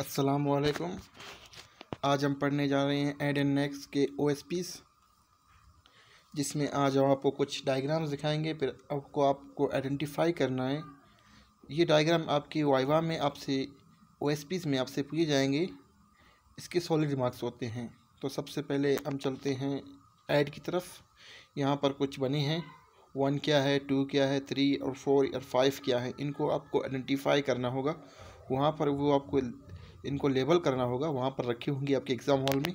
वालेकुम आज हम पढ़ने जा रहे हैं एड एंड नेक्स के ओ एस पीस जिसमें आज हम आपको कुछ डायग्राम्स दिखाएंगे फिर आपको आपको आइडेंटिफाई करना है ये डायग्राम आपकी वाइवा में आपसे ओ एस पीस में आपसे पूछे जाएंगे इसके सॉलिड मार्क्स होते हैं तो सबसे पहले हम चलते हैं ऐड की तरफ यहाँ पर कुछ बने हैं वन क्या है टू क्या है थ्री और फोर और फाइव क्या है इनको आपको आइडेंटिफाई करना होगा वहाँ पर वो आपको इनको लेबल करना होगा वहाँ पर रखी होंगी आपके एग्ज़ाम हॉल में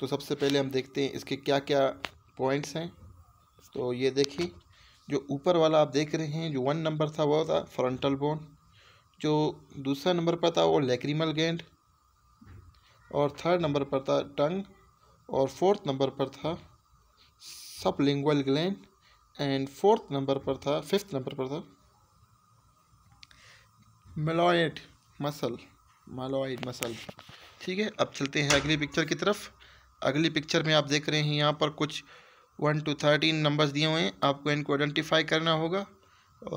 तो सबसे पहले हम देखते हैं इसके क्या क्या पॉइंट्स हैं तो ये देखिए जो ऊपर वाला आप देख रहे हैं जो वन नंबर था वो था फ्रंटल बोन जो दूसरा नंबर पर था वो लेक्रीमल गेंड और थर्ड नंबर पर था टंग और फोर्थ नंबर पर था sublingual gland and fourth number पर था फिफ्थ नंबर पर था मेलॉइड मसल मालोइड मसल ठीक है अब चलते हैं अगली पिक्चर की तरफ अगली पिक्चर में आप देख रहे हैं यहाँ पर कुछ वन टू थर्टीन नंबर्स दिए हुए हैं आपको इनको आइडेंटिफाई करना होगा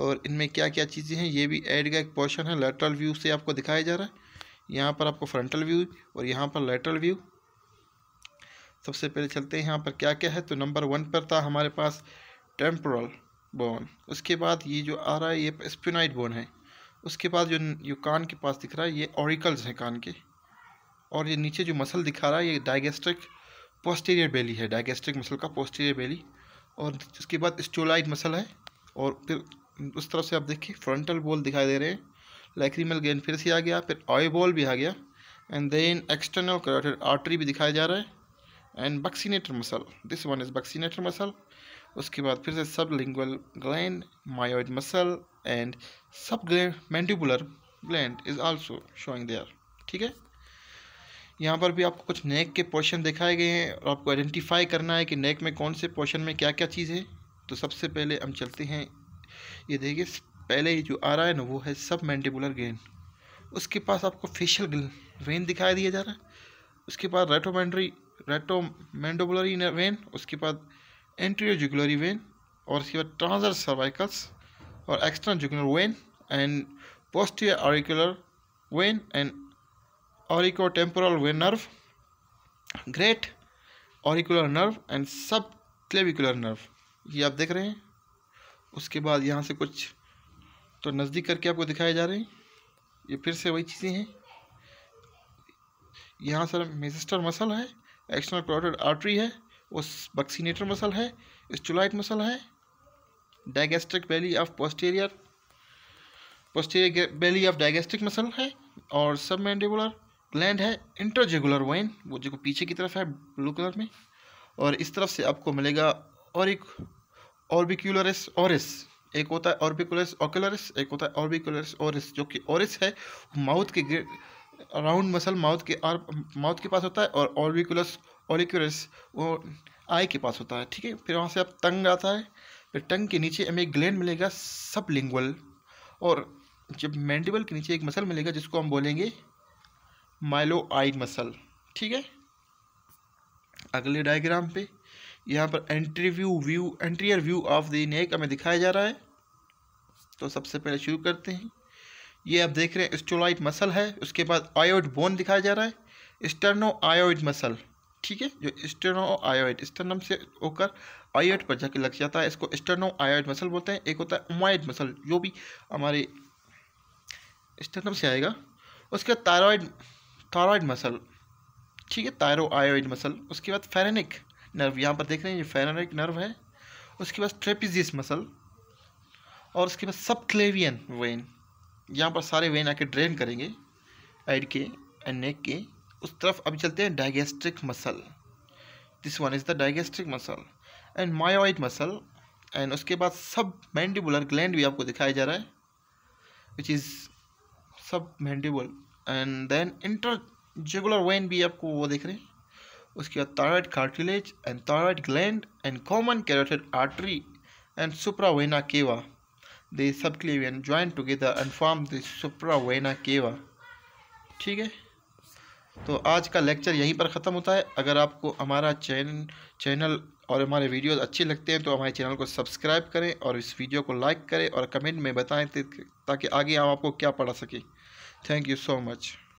और इनमें क्या क्या चीज़ें हैं ये भी एड का एक पोर्शन है लेटरल व्यू से आपको दिखाया जा रहा है यहाँ पर आपको फ्रंटल व्यू और यहाँ पर लेटरल व्यू सबसे पहले चलते हैं यहाँ पर क्या क्या है तो नंबर वन पर था हमारे पास टेम्पोरल बोन उसके बाद ये जो आ रहा है ये स्पिनाइट बोन है उसके बाद जो ये कान के पास दिख रहा है ये ऑरिकल्स हैं कान के और ये नीचे जो मसल दिखा रहा है ये डाइगेस्ट्रिक पोस्टीरियर बेली है डाइगेस्ट्रिक मसल का पोस्टीरियर बेली और उसके बाद स्टोलाइड मसल है और फिर उस तरफ से आप देखिए फ्रंटल बोल दिखाई दे रहे हैं लैक्रीमल गेंद फिर से आ गया फिर आई बॉल भी आ गया and then external carotid artery भी दिखाया जा रहा है and buccinator muscle this one is buccinator muscle उसके बाद फिर से sublingual gland mylohyoid muscle and submandibular gland is also showing there ठीक है यहाँ पर भी आपको कुछ नेक के पोर्शन दिखाए गए हैं और आपको आइडेंटिफाई करना है कि नेक में कौन से पोर्शन में क्या क्या चीज़ है तो सबसे पहले हम चलते हैं ये देखिए पहले जो आ रहा है ना वो है सब मैंडिबुलर गेन उसके पास आपको फेशियल वेन दिखाई दिया जा रहा है उसके बाद रेटोमेंड्री रेटोमेंडोबुलरी वेन उसके बाद एंट्री जुगुलरी वेन और इसके बाद ट्रांसर सर्वाइकल्स और external jugular vein and vein and auriculotemporal vein nerve great auricular nerve and subclavicular nerve ये आप देख रहे हैं उसके बाद यहाँ से कुछ तो नज़दीक करके आपको दिखाए जा रहे हैं ये फिर से वही चीज़ें हैं यहाँ सर मेजिस्टर मसल है एक्सटर्नल क्लोटेड आर्टरी है वो बक्सीनेटर मसल है स्टोलाइट मसल है digastric belly of posterior posterior belly of digastric muscle है और सब मैंडिबुलर ग्लैंड है इंटरजेगुलर वेन वो जो पीछे की तरफ है ब्लू कलर में और इस तरफ से आपको मिलेगा और एक ऑर्बिक्यूलरस ऑरिस एक होता है ऑर्बिकुलरस ऑकुलरस एक होता है ऑर्बिकुलरस ऑरिस जो कि ऑरिस है माउथ के राउंड मसल माउथ के आर माउथ के पास होता है और ऑर्बिकुलस ऑलिक्यूरस वो आई के पास होता है ठीक है फिर वहाँ से आप टंग आता है फिर टंग के नीचे हमें एक ग्लैंड मिलेगा सब लिंगुअल और जब मैंडिबल के नीचे एक मसल मिलेगा जिसको हम बोलेंगे माइलो आइड मसल ठीक है अगले डायग्राम पे यहाँ पर anterior view view anterior view of the neck हमें दिखाया जा रहा है तो सबसे पहले शुरू करते हैं ये आप देख रहे हैं स्टोलाइट मसल है उसके बाद आयोड बोन दिखाया जा रहा है स्टर्नो आयोड मसल ठीक है जो स्टेनो आयोड स्टेनम से होकर आयोड पर जाके लग जाता है इसको स्टेनो आयोड मसल बोलते हैं एक होता है उमाइड मसल जो भी हमारे स्टेनम से आएगा उसके बाद थायरॉयड थायरॉयड मसल ठीक है तायरो आयोड मसल उसके बाद फेरेनिक नर्व यहाँ पर देख रहे हैं ये फेरेनिक नर्व है उसके बाद ट्रेपिजिस मसल और उसके बाद सबक्लेवियन वेन यहाँ पर सारे वेन आके ड्रेन करेंगे एड के एंड नेक के उस तरफ अभी चलते हैं digastric muscle this one is the digastric muscle and mylohyoid muscle and उसके बाद सब मैंडिबुलर ग्लैंड भी आपको दिखाया जा रहा है which is submandibular and then internal jugular vein भी आपको वो देख रहे हैं उसके बाद thyroid cartilage and thyroid gland and common carotid artery and superior vena cava सब के लिए join together and form the superior vena cava है तो आज का लेक्चर यहीं पर ख़त्म होता है अगर आपको हमारा चैन चैनल और हमारे वीडियोस अच्छे लगते हैं तो हमारे चैनल को सब्सक्राइब करें और इस वीडियो को लाइक करें और कमेंट में बताएं ताकि आगे हम आपको क्या पढ़ा सकें थैंक यू सो मच